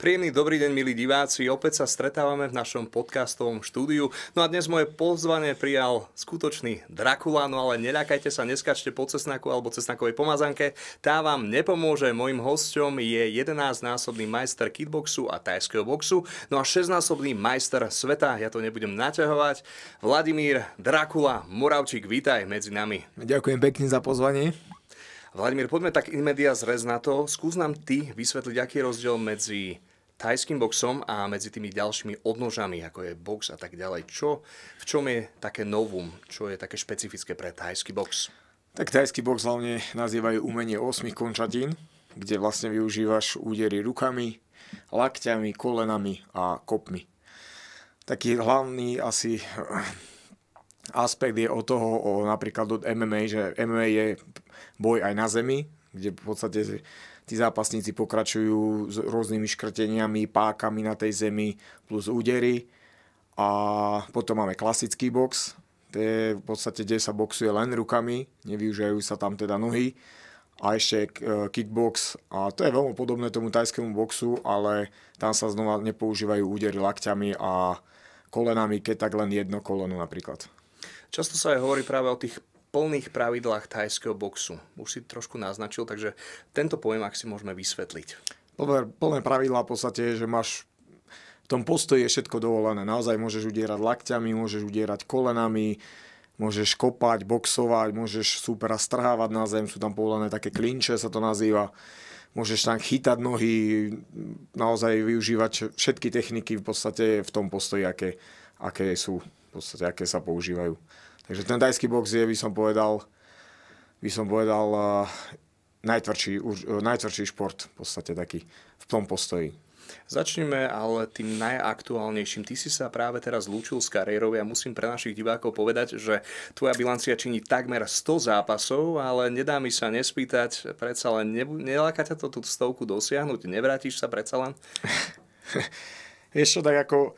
Príjemný dobrý deň, milí diváci. Opäť sa stretávame v našom podcastovom štúdiu. No a dnes moje pozvanie prijal skutočný drakula no ale neľakajte sa, neskačte po cesnaku alebo cesnakovej pomazanke. Tá vám nepomôže. Mojím hosťom je 11-násobný majster kickboxu a tajského boxu, no a 6-násobný majster sveta, ja to nebudem naťahovať, Vladimír Drakula Moravčík, vítaj medzi nami. Ďakujem pekne za pozvanie. Vladimír, poďme tak in media zrez na to. Skús nám ty vysvetliť, aký je rozdiel medzi tajským boxom a medzi tými ďalšími odnožami, ako je box a tak ďalej. Čo, v čom je také novum? Čo je také špecifické pre tajský box? Tak tajský box hlavne nazývajú umenie 8 končatín, kde vlastne využívaš údery rukami, lakťami, kolenami a kopmi. Taký hlavný asi eh, aspekt je od toho, o, napríklad od MMA, že MMA je boj aj na zemi, kde v podstate tí zápasníci pokračujú s rôznymi škrteniami, pákami na tej zemi plus údery. A potom máme klasický box, to je v podstate, kde sa boxuje len rukami, nevyužívajú sa tam teda nohy. A ešte e, kickbox, a to je veľmi podobné tomu tajskému boxu, ale tam sa znova nepoužívajú údery lakťami a kolenami, keď tak len jedno koleno napríklad. Často sa aj hovorí práve o tých plných pravidlách thajského boxu. Už si trošku naznačil, takže tento pojem, ak si môžeme vysvetliť. Dobre, plné pravidlá v podstate je, že máš v tom postoji je všetko dovolené. Naozaj môžeš udierať lakťami, môžeš udierať kolenami, môžeš kopať, boxovať, môžeš súpera strhávať na zem, sú tam povolené také klinče, sa to nazýva. Môžeš tam chytať nohy, naozaj využívať všetky techniky v podstate v tom postoji, aké, aké sú, v podstate aké sa používajú. Takže ten tajský box je, by som povedal, by som povedal eh, najtvrdší, eh, najtvrdší šport v podstate taký v tom postoji. Začneme ale tým najaktuálnejším. Ty si sa práve teraz zlúčil s kariérou a ja musím pre našich divákov povedať, že tvoja bilancia činí takmer 100 zápasov, ale nedá mi sa nespýtať, predsa len ne, neláka ťa to tú stovku dosiahnuť, nevrátiš sa predsa len? Vieš čo, tak ako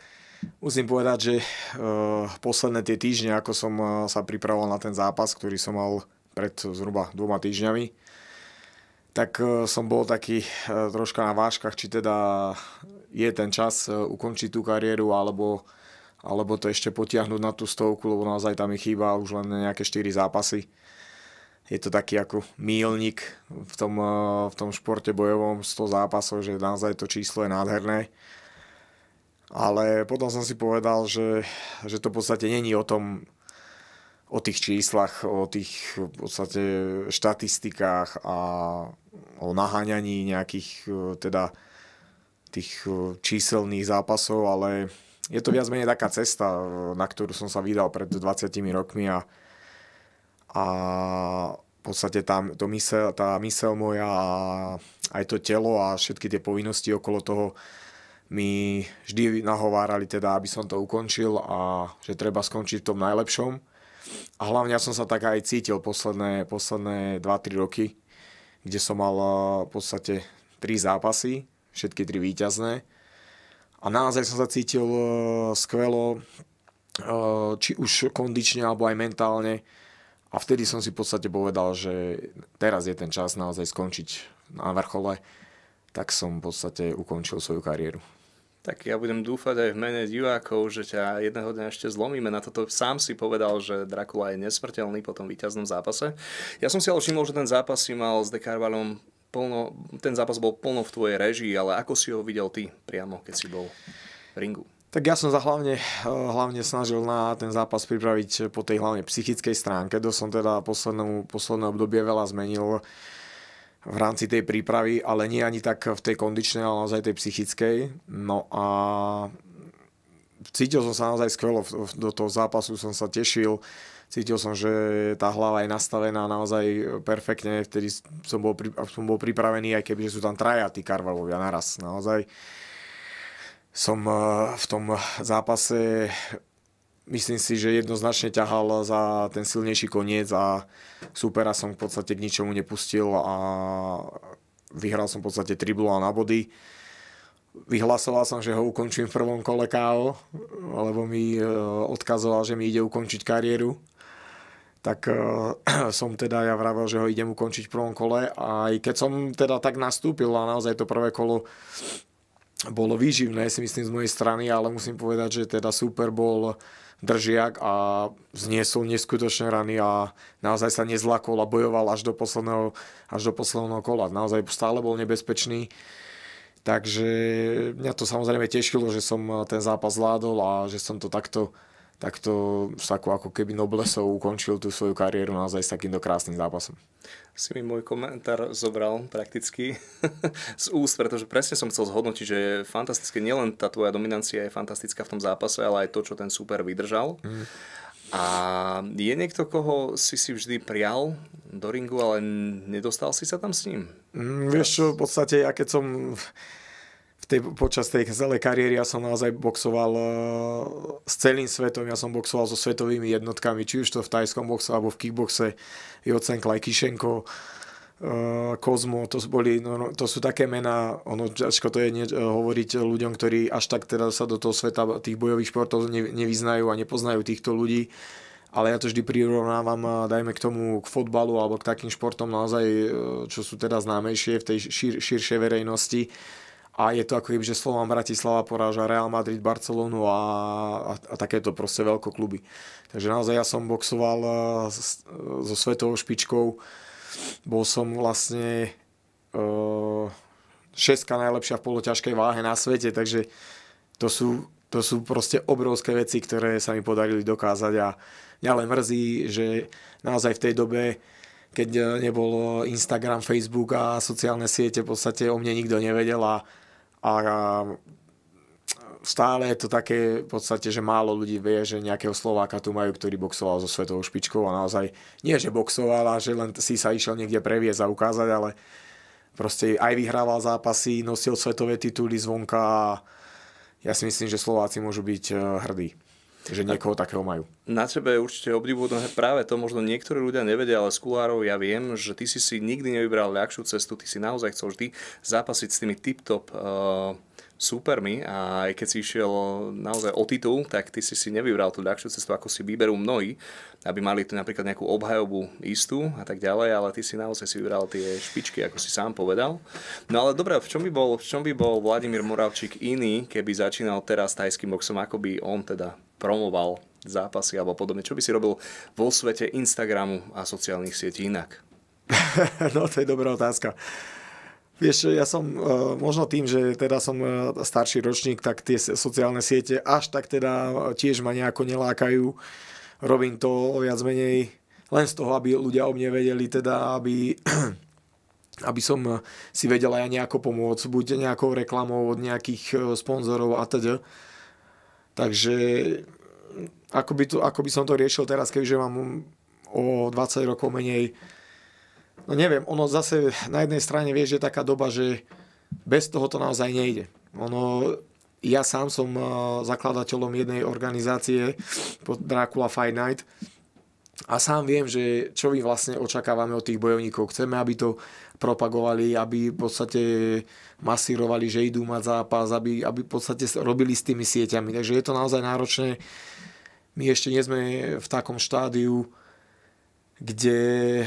Musím povedať, že uh, posledné tie týždne, ako som uh, sa pripravoval na ten zápas, ktorý som mal pred zhruba dvoma týždňami, tak uh, som bol taký uh, troška na váškach, či teda je ten čas uh, ukončiť tú kariéru, alebo, alebo to ešte potiahnuť na tú stovku, lebo naozaj tam mi chýba už len nejaké 4 zápasy. Je to taký ako mílnik v tom, uh, v tom športe bojovom 100 zápasov, že naozaj to číslo je nádherné ale potom som si povedal, že, že to v podstate není o tom, o tých číslach, o tých v podstate štatistikách a o naháňaní nejakých e, teda tých e, číselných zápasov, ale je to viac menej taká cesta, e, na ktorú som sa vydal pred 20 rokmi a, a v podstate tá, to mysel, tá mysel moja a aj to telo a všetky tie povinnosti okolo toho mi vždy nahovárali teda, aby som to ukončil a že treba skončiť v tom najlepšom. A hlavne ja som sa tak aj cítil posledné, posledné 2-3 roky, kde som mal eh, v podstate 3 zápasy, všetky 3 výťazné. A naozaj som sa cítil eh, skvelo, eh, či už kondične alebo aj mentálne. A vtedy som si v podstate povedal, že teraz je ten čas naozaj skončiť na vrchole, tak som v podstate ukončil svoju kariéru. Tak ja budem dúfať aj v mene divákov, že ťa jedného dňa ešte zlomíme. Na toto sám si povedal, že Dracula je nesmrteľný po tom víťaznom zápase. Ja som si ale všimol, že ten zápas si mal s Dekarvalom plno, ten zápas bol plno v tvojej režii, ale ako si ho videl ty priamo, keď si bol v ringu? Tak ja som sa hlavne, eh, hlavne snažil na ten zápas pripraviť po tej hlavne psychickej stránke, to som teda posledné, posledné obdobie veľa zmenil v rámci tej prípravy, ale nie ani tak v tej kondičnej, ale naozaj tej psychickej. No a cítil som sa naozaj skvelo, do toho zápasu som sa tešil, cítil som, že tá hlava je nastavená naozaj perfektne, vtedy som bol, pri, som bol pripravený, aj keby sú tam traja tí Karvalovia naraz, naozaj som eh, v tom zápase myslím si, že jednoznačne ťahal za ten silnejší koniec a supera som v podstate k ničomu nepustil a vyhral som v podstate 3 na body. Vyhlasoval som, že ho ukončím v prvom kole KO, lebo mi e, odkazoval, že mi ide ukončiť kariéru. Tak e, som teda, ja vravel, že ho idem ukončiť v prvom kole. A aj keď som teda tak nastúpil a naozaj to prvé kolo bolo výživné, si myslím, z mojej strany, ale musím povedať, že teda super bol držiak a zniesol neskutočné rany a naozaj sa nezlakol a bojoval až do posledného, až do posledného kola. Naozaj stále bol nebezpečný. Takže mňa to samozrejme tešilo, že som ten zápas zvládol a že som to takto to s takou ako keby noblesou ukončil tú svoju kariéru naozaj s takýmto krásnym zápasom. Si mi môj komentár zobral prakticky z úst, pretože presne som chcel zhodnotiť, že je fantastické, nielen tá tvoja dominancia je fantastická v tom zápase, ale aj to, čo ten super vydržal. Mm. A je niekto, koho si si vždy prial do ringu, ale nedostal si sa tam s ním? Mm, vieš čo, v podstate ja keď som tej, počas tej celej kariéry ja som naozaj boxoval eh, s celým svetom, ja som boxoval so svetovými jednotkami, či už to v tajskom boxe alebo v kickboxe, Jocen Klaj Kišenko, eh, Kozmo, to, boli, no, no, to sú také mená, ono ťažko to je ne, eh, hovoriť ľuďom, ktorí až tak teda sa do toho sveta tých bojových športov ne, nevyznajú a nepoznajú týchto ľudí, ale ja to vždy prirovnávam, dajme k tomu, k fotbalu alebo k takým športom naozaj, čo sú teda známejšie v tej šir, širšej verejnosti, a je to ako keby, že Slovan Bratislava poráža Real Madrid, Barcelonu a, a, a takéto proste kluby. Takže naozaj ja som boxoval eh, eh, so svetovou špičkou. Bol som vlastne uh, šestka najlepšia v poloťažkej váhe na svete, takže to sú, to sú proste obrovské veci, ktoré sa mi podarili dokázať a mňa len mrzí, že naozaj v tej dobe keď nebol Instagram, Facebook a sociálne siete, v podstate o mne nikto nevedel a a stále je to také v podstate, že málo ľudí vie, že nejakého Slováka tu majú, ktorý boxoval so svetovou špičkou a naozaj nie, že boxoval a že len si sa išiel niekde previesť a ukázať, ale proste aj vyhrával zápasy, nosil svetové tituly zvonka a ja si myslím, že Slováci môžu byť eh, hrdí že niekoho takého majú. Na tebe je určite obdivuhodné práve to, možno niektorí ľudia nevedia, ale z kulárov ja viem, že ty si si nikdy nevybral ľahšiu cestu, ty si naozaj chcel vždy zápasiť s tými tip-top uh, eh, súpermi a aj keď si išiel naozaj o titul, tak ty si si nevybral tú ľahšiu cestu, ako si vyberú mnohí, aby mali tu napríklad nejakú obhajobu istú a tak ďalej, ale ty si naozaj si vybral tie špičky, ako si sám povedal. No ale dobre, v čom by bol, v čom by bol Vladimír Moravčík iný, keby začínal teraz tajským boxom, ako by on teda promoval zápasy alebo podobne. Čo by si robil vo svete Instagramu a sociálnych sietí inak? no to je dobrá otázka. Vieš, ja som e, možno tým, že teda som e, starší ročník, tak tie sociálne siete až tak teda e, tiež ma nejako nelákajú. Robím to viac menej len z toho, aby ľudia o mne vedeli, teda aby, aby som si vedela ja nejako pomôcť, buď nejakou reklamou od nejakých sponzorov a teda Takže mm, ako by, to, ako by som to riešil teraz, keďže mám o 20 rokov menej. No neviem, ono zase na jednej strane vieš, že je taká doba, že bez toho to naozaj nejde. Ono, ja sám som eh, zakladateľom jednej organizácie pod Dracula Fight Night a sám viem, že čo my vlastne očakávame od tých bojovníkov. Chceme, aby to propagovali, aby v podstate masírovali, že idú mať zápas, aby, aby v podstate robili s tými sieťami. Takže je to naozaj náročné. My ešte nie sme v takom štádiu, kde,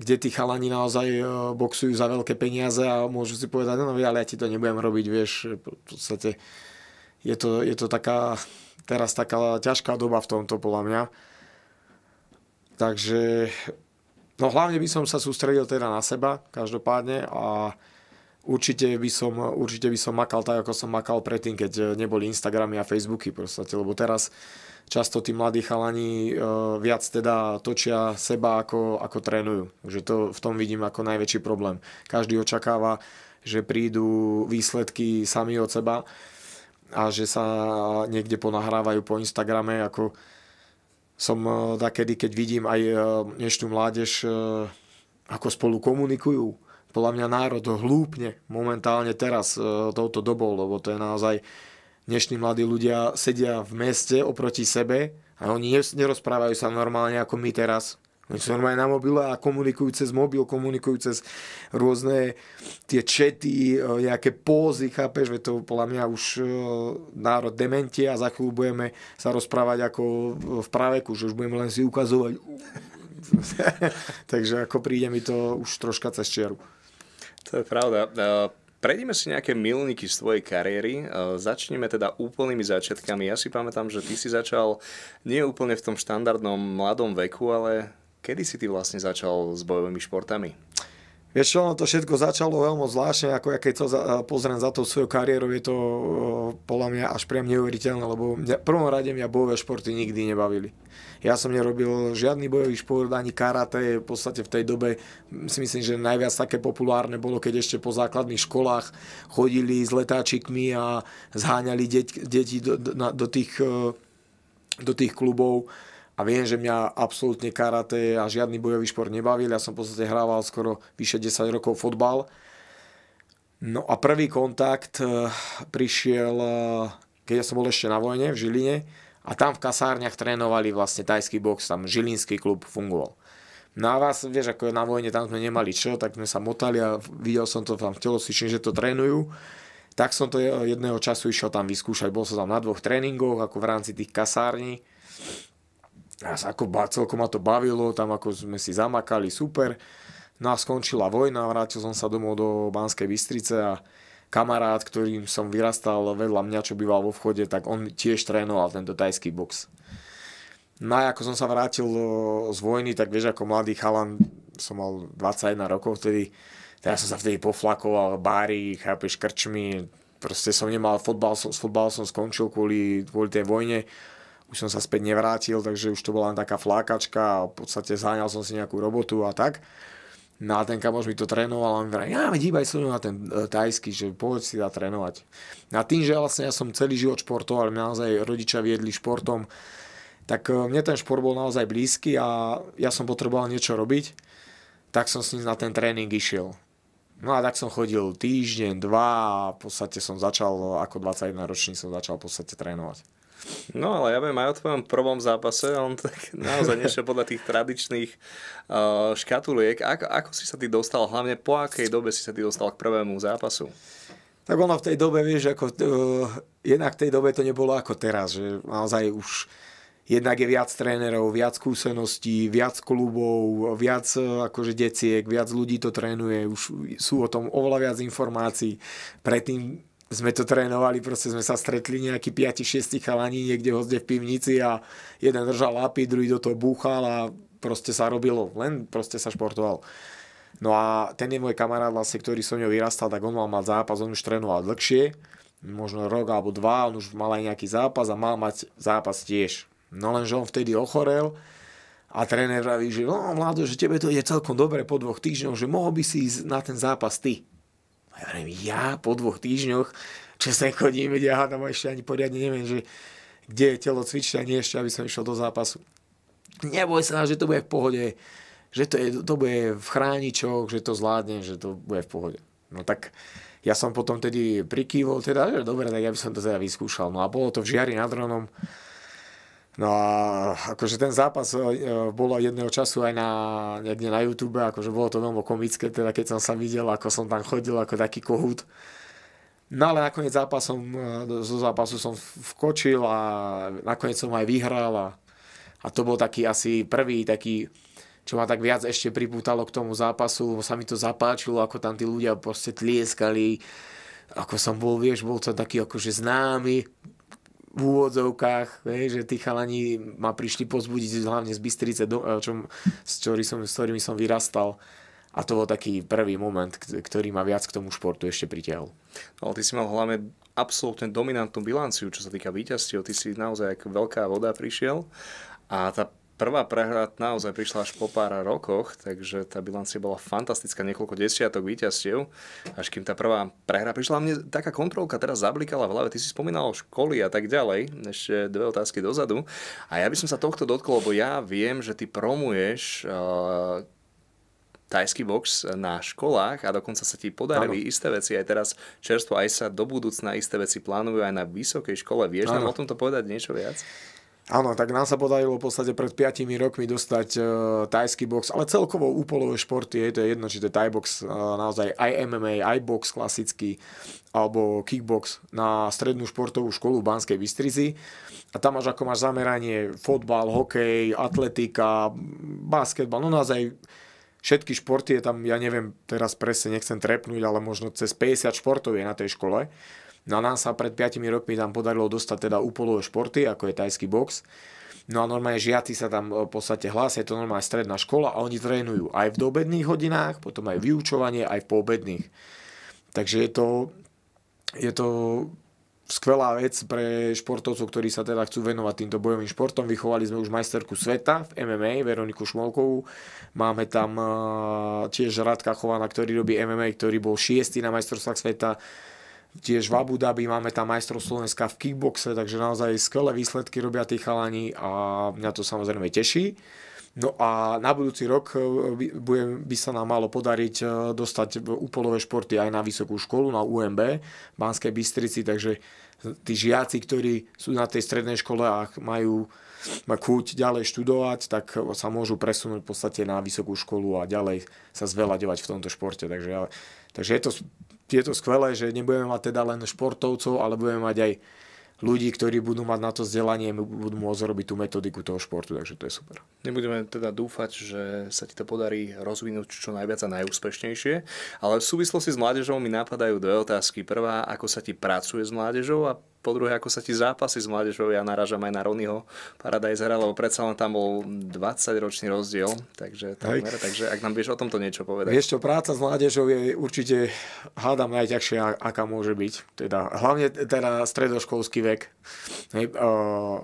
kde tí chalani naozaj e, boxujú za veľké peniaze a môžu si povedať, no, no ale ja ti to nebudem robiť, vieš, v podstate je to, je to taká, teraz taká ťažká doba v tomto, podľa mňa. Takže No hlavne by som sa sústredil teda na seba, každopádne a určite by som, určite by som makal tak, ako som makal predtým, keď neboli Instagramy a Facebooky proste, lebo teraz často tí mladí chalani e, viac teda točia seba ako, ako trénujú. Takže to v tom vidím ako najväčší problém. Každý očakáva, že prídu výsledky sami od seba a že sa niekde ponahrávajú po Instagrame ako som eh, takedy, keď vidím aj eh, dnešnú mládež, eh, ako spolu komunikujú. Podľa mňa národ hlúpne momentálne teraz touto dobou, lebo to je naozaj dnešní mladí ľudia sedia v meste oproti sebe a oni nerozprávajú sa normálne ako my teraz oni sú normálne na mobile a komunikujú cez mobil, komunikujú cez rôzne tie čety, e, nejaké pózy, chápeš, že to podľa mňa už e, národ dementie a za chvíľu budeme sa rozprávať ako v praveku, že už budeme len si ukazovať. Takže ako príde mi to už troška cez čiaru. To je pravda. E, prejdime si nejaké milníky z tvojej kariéry. Začneme teda úplnými začiatkami. Ja si pamätám, že ty si začal nie úplne v tom štandardnom mladom veku, ale Kedy si ty vlastne začal s bojovými športami? Vieš čo, ono to všetko začalo veľmi zvláštne, ako ja keď to za, eh, pozriem za tou svojou kariérou, je to uh, podľa mňa až priam neuveriteľné, lebo mňa, prvom rade mňa bojové športy nikdy nebavili. Ja som nerobil žiadny bojový šport, ani karate, v podstate v tej dobe si myslím, že najviac také populárne bolo, keď ešte po základných školách chodili s letáčikmi a zháňali deti do, do, do, tých, eh, do tých klubov a viem, že mňa absolútne karate a žiadny bojový šport nebavil. Ja som v podstate hrával skoro vyše 10 rokov fotbal. No a prvý kontakt eh, prišiel, eh, keď ja som bol ešte na vojne v Žiline a tam v kasárniach trénovali vlastne tajský box, tam žilinský klub fungoval. No a vás, vieš, ako na vojne, tam sme nemali čo, tak sme sa motali a videl som to tam v telocvični, že to trénujú. Tak som to jedného času išiel tam vyskúšať, bol som tam na dvoch tréningoch, ako v rámci tých kasární nás ako ba, celkom ma to bavilo, tam ako sme si zamakali, super. No a skončila vojna, vrátil som sa domov do Banskej Bystrice a kamarát, ktorým som vyrastal vedľa mňa, čo býval vo vchode, tak on tiež trénoval tento tajský box. No a ako som sa vrátil z vojny, tak vieš, ako mladý chalan, som mal 21 rokov vtedy, ja som sa vtedy poflakoval, bári, chápeš, krčmi, proste som nemal fotbal, s fotbal som skončil kvôli, kvôli tej vojne, už som sa späť nevrátil, takže už to bola len taká flákačka a v podstate zháňal som si nejakú robotu a tak. No a ten kamoš mi to trénoval a on mi vraj, ja veď iba na ten e, tajský, že povedz si dá trénovať. No a tým, že vlastne ja som celý život športoval, ale naozaj rodičia viedli športom, tak e, mne ten šport bol naozaj blízky a ja som potreboval niečo robiť, tak som s ním na ten tréning išiel. No a tak som chodil týždeň, dva a v podstate som začal, ako 21 ročný som začal v podstate trénovať. No ale ja viem aj o tvojom prvom zápase, on tak naozaj nešiel podľa tých tradičných uh, škatuliek. Ako, ako si sa ty dostal, hlavne po akej dobe si sa ty dostal k prvému zápasu? Tak ono v tej dobe, vieš, ako, uh, jednak v tej dobe to nebolo ako teraz, že naozaj už jednak je viac trénerov, viac skúseností, viac klubov, viac uh, akože deciek, viac ľudí to trénuje, už sú o tom oveľa viac informácií. Predtým sme to trénovali, proste sme sa stretli nejakí 5-6 chalani niekde hozde v pivnici a jeden držal lapy, druhý do toho búchal a proste sa robilo, len proste sa športoval. No a ten je môj kamarát vlastne, ktorý som ňou vyrastal, tak on mal mať zápas, on už trénoval dlhšie, možno rok alebo dva, on už mal aj nejaký zápas a mal mať zápas tiež. No lenže on vtedy ochorel, a tréner vraví, že no, Mlado, že tebe to ide celkom dobre po dvoch týždňoch, že mohol by si ísť na ten zápas ty ja, neviem, ja po dvoch týždňoch, čo sem chodím, ja tam ešte ani poriadne neviem, že kde je telo cvičenie ešte, aby som išiel do zápasu. Neboj sa, že to bude v pohode, že to, je, to bude v chráničoch, že to zvládne, že to bude v pohode. No tak ja som potom tedy prikývol, teda, že dobre, tak ja by som to teda vyskúšal. No a bolo to v žiari nad dronom. No a akože ten zápas e, bolo jedného času aj na, niekde na YouTube, akože bolo to veľmi komické, teda keď som sa videl, ako som tam chodil, ako taký kohút. No ale nakoniec zápasom, e, zo zápasu som vkočil a nakoniec som aj vyhral a, a to bol taký asi prvý taký, čo ma tak viac ešte pripútalo k tomu zápasu, sa mi to zapáčilo, ako tam tí ľudia proste tlieskali, ako som bol, vieš, bol to taký akože známy, v úvodzovkách, vej, že tí chalani ma prišli pozbudiť hlavne z Bystrice, do, čom, s, ktorý som, s ktorými som vyrastal. A to bol taký prvý moment, ktorý ma viac k tomu športu ešte pritiahol. No, ale ty si mal hlavne absolútne dominantnú bilanciu, čo sa týka víťazstiev. Ty si naozaj ako veľká voda prišiel a tá prvá prehra naozaj prišla až po pár rokoch, takže tá bilancia bola fantastická, niekoľko desiatok víťazstiev, až kým tá prvá prehra prišla. Mne taká kontrolka teraz zablikala v hlave, ty si spomínal o školy a tak ďalej, ešte dve otázky dozadu. A ja by som sa tohto dotkol, lebo ja viem, že ty promuješ uh, eh, tajský box na školách a dokonca sa ti podarili ano. isté veci aj teraz čerstvo, aj sa do budúcna isté veci plánujú aj na vysokej škole. Vieš ano. nám o tomto povedať niečo viac? Áno, tak nám sa podarilo v podstate pred 5 rokmi dostať uh, e, tajský box, ale celkovo úpolové športy, je to je jedno, či to je Thai box, uh, naozaj aj MMA, aj box klasický, alebo kickbox na strednú športovú školu v Banskej Bystrici. A tam máš ako máš zameranie fotbal, hokej, atletika, basketbal, no naozaj všetky športy je tam, ja neviem, teraz presne nechcem trepnúť, ale možno cez 50 športov je na tej škole. No a nám sa pred 5 rokmi tam podarilo dostať teda úpolové športy, ako je tajský box. No a normálne žiaci sa tam e, v podstate hlásia, je to normálne stredná škola a oni trénujú aj v dobedných hodinách, potom aj vyučovanie, aj v poobedných. Takže je to, je to skvelá vec pre športovcov, ktorí sa teda chcú venovať týmto bojovým športom. Vychovali sme už majsterku sveta v MMA, Veroniku Šmolkovú. Máme tam e, tiež Radka Chovana, ktorý robí MMA, ktorý bol šiestý na majstrovstvách sveta. Tiež v Abu Dhabi máme tam majstro Slovenska v kickboxe, takže naozaj skvelé výsledky robia tí chalani a mňa to samozrejme teší. No a na budúci rok e, by, by sa nám malo podariť e, dostať úpolové športy aj na vysokú školu, na UMB v Banskej Bystrici, takže tí žiaci, ktorí sú na tej strednej škole a majú chuť ďalej študovať, tak sa môžu presunúť v podstate na vysokú školu a ďalej sa zveľaďovať v tomto športe. Takže, takže je to je to skvelé, že nebudeme mať teda len športovcov, ale budeme mať aj ľudí, ktorí budú mať na to vzdelanie, budú môcť robiť tú metodiku toho športu, takže to je super. Nebudeme teda dúfať, že sa ti to podarí rozvinúť čo najviac a najúspešnejšie, ale v súvislosti s mládežou mi napadajú dve otázky. Prvá, ako sa ti pracuje s mládežou a po druhé, ako sa ti zápasy s mládežou, ja narážam aj na Ronyho Paradise hra, lebo predsa len tam bol 20-ročný rozdiel, takže, takmer, takže ak nám vieš o tomto niečo povedať. Vieš čo, práca s mládežou je určite, hádam, najťažšia, aká môže byť. Teda, hlavne teda stredoškolský vek. Hej, uh,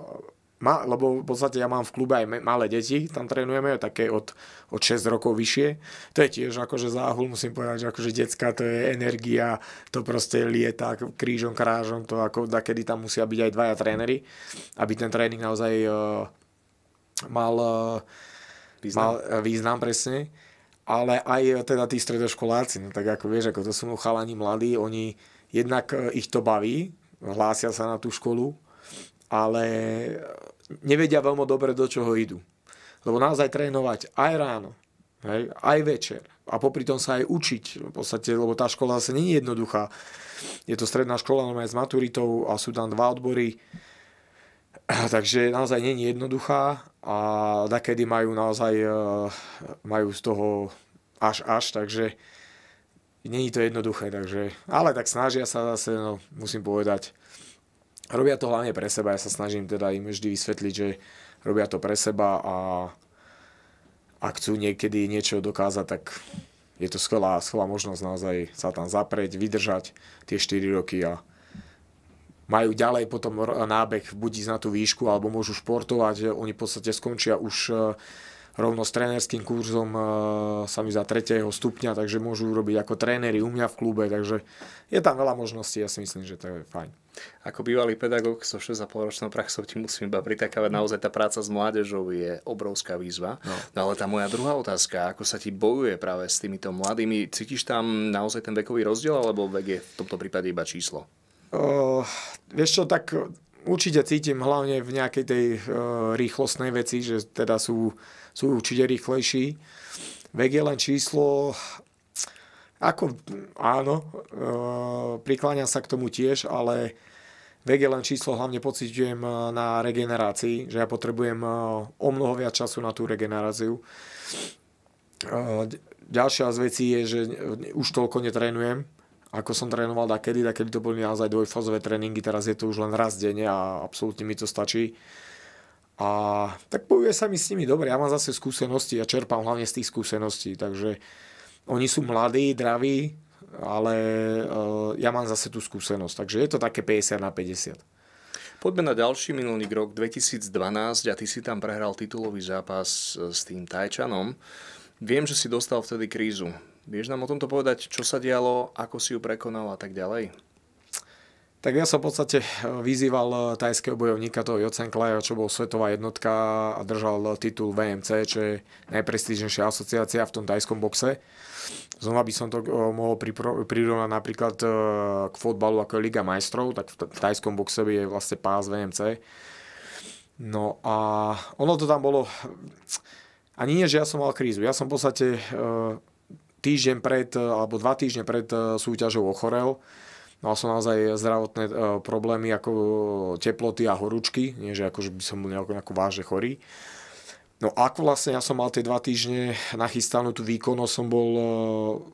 ma, lebo v podstate ja mám v klube aj malé deti, tam trénujeme, také od, od 6 rokov vyššie. To je tiež akože záhul, musím povedať, že akože detská to je energia, to proste lieta krížom, krážom, to ako kedy tam musia byť aj dvaja tréneri, aby ten tréning naozaj uh, mal, uh, význam. mal uh, význam presne. Ale aj teda tí stredoškoláci, no tak ako vieš, ako to sú chalani mladí, oni jednak ich to baví, hlásia sa na tú školu, ale eh, nevedia veľmi dobre, do čoho idú. Lebo naozaj trénovať aj ráno, hej, aj večer a popri tom sa aj učiť, v podstate, lebo tá škola zase nie je jednoduchá. Je to stredná škola, no aj s maturitou a sú tam dva odbory, takže naozaj nie je jednoduchá a takedy majú naozaj, eh, majú z toho až až, takže není je to jednoduché, takže, ale tak snažia sa zase, no, musím povedať, Robia to hlavne pre seba, ja sa snažím teda im vždy vysvetliť, že robia to pre seba a ak chcú niekedy niečo dokázať, tak je to skvelá, skvelá možnosť naozaj sa tam zaprieť, vydržať tie 4 roky a majú ďalej potom nábeh buď ísť na tú výšku, alebo môžu športovať. Oni v podstate skončia už e, rovno s trénerským kurzom e, sa mi za tretieho stupňa, takže môžu robiť ako tréneri u mňa v klube, takže je tam veľa možností, ja si myslím, že to je fajn. Ako bývalý pedagóg so 6,5 ročnou praxou ti musím iba pritakávať, naozaj tá práca s mládežou je obrovská výzva. No. no ale tá moja druhá otázka, ako sa ti bojuje práve s týmito mladými, cítiš tam naozaj ten vekový rozdiel, alebo vek je v tomto prípade iba číslo? Uh, vieš čo, tak určite cítim hlavne v nejakej tej uh, rýchlostnej veci, že teda sú sú určite rýchlejší. Vek je len číslo, ako áno, e, prikláňam sa k tomu tiež, ale vek je len číslo, hlavne pocitujem e, na regenerácii, že ja potrebujem e, o mnoho viac času na tú regeneráciu. E, ďalšia z vecí je, že už toľko netrénujem, ako som trénoval dakedy, dakedy to boli naozaj dvojfázové tréningy, teraz je to už len raz denne a absolútne mi to stačí. A tak povie sa mi s nimi, dobre, ja mám zase skúsenosti, ja čerpám hlavne z tých skúseností, takže oni sú mladí, draví, ale eh, ja mám zase tú skúsenosť. Takže je to také 50 na 50. Poďme na ďalší minulý rok 2012 a ty si tam prehral titulový zápas eh, s tým Tajčanom. Viem, že si dostal vtedy krízu. Vieš nám o tomto povedať, čo sa dialo, ako si ju prekonal a tak ďalej? Tak ja som v podstate eh, vyzýval eh, tajského bojovníka, toho Jocen Klaja, čo bol svetová jednotka a držal eh, titul VMC, čo je najprestížnejšia asociácia v tom tajskom boxe. Znova by som to mohol prirovnať napríklad k fotbalu ako je Liga majstrov, tak v tajskom boxe je vlastne pás VMC. No a ono to tam bolo... Ani nie, že ja som mal krízu. Ja som v podstate týždeň pred, alebo dva týždne pred súťažou ochorel. Mal som naozaj zdravotné e, problémy ako e, teploty a horúčky, nie že akože by som bol nejako, nejako vážne chorý. No ako vlastne ja som mal tie dva týždne nachystanú tú výkonnosť, som bol e,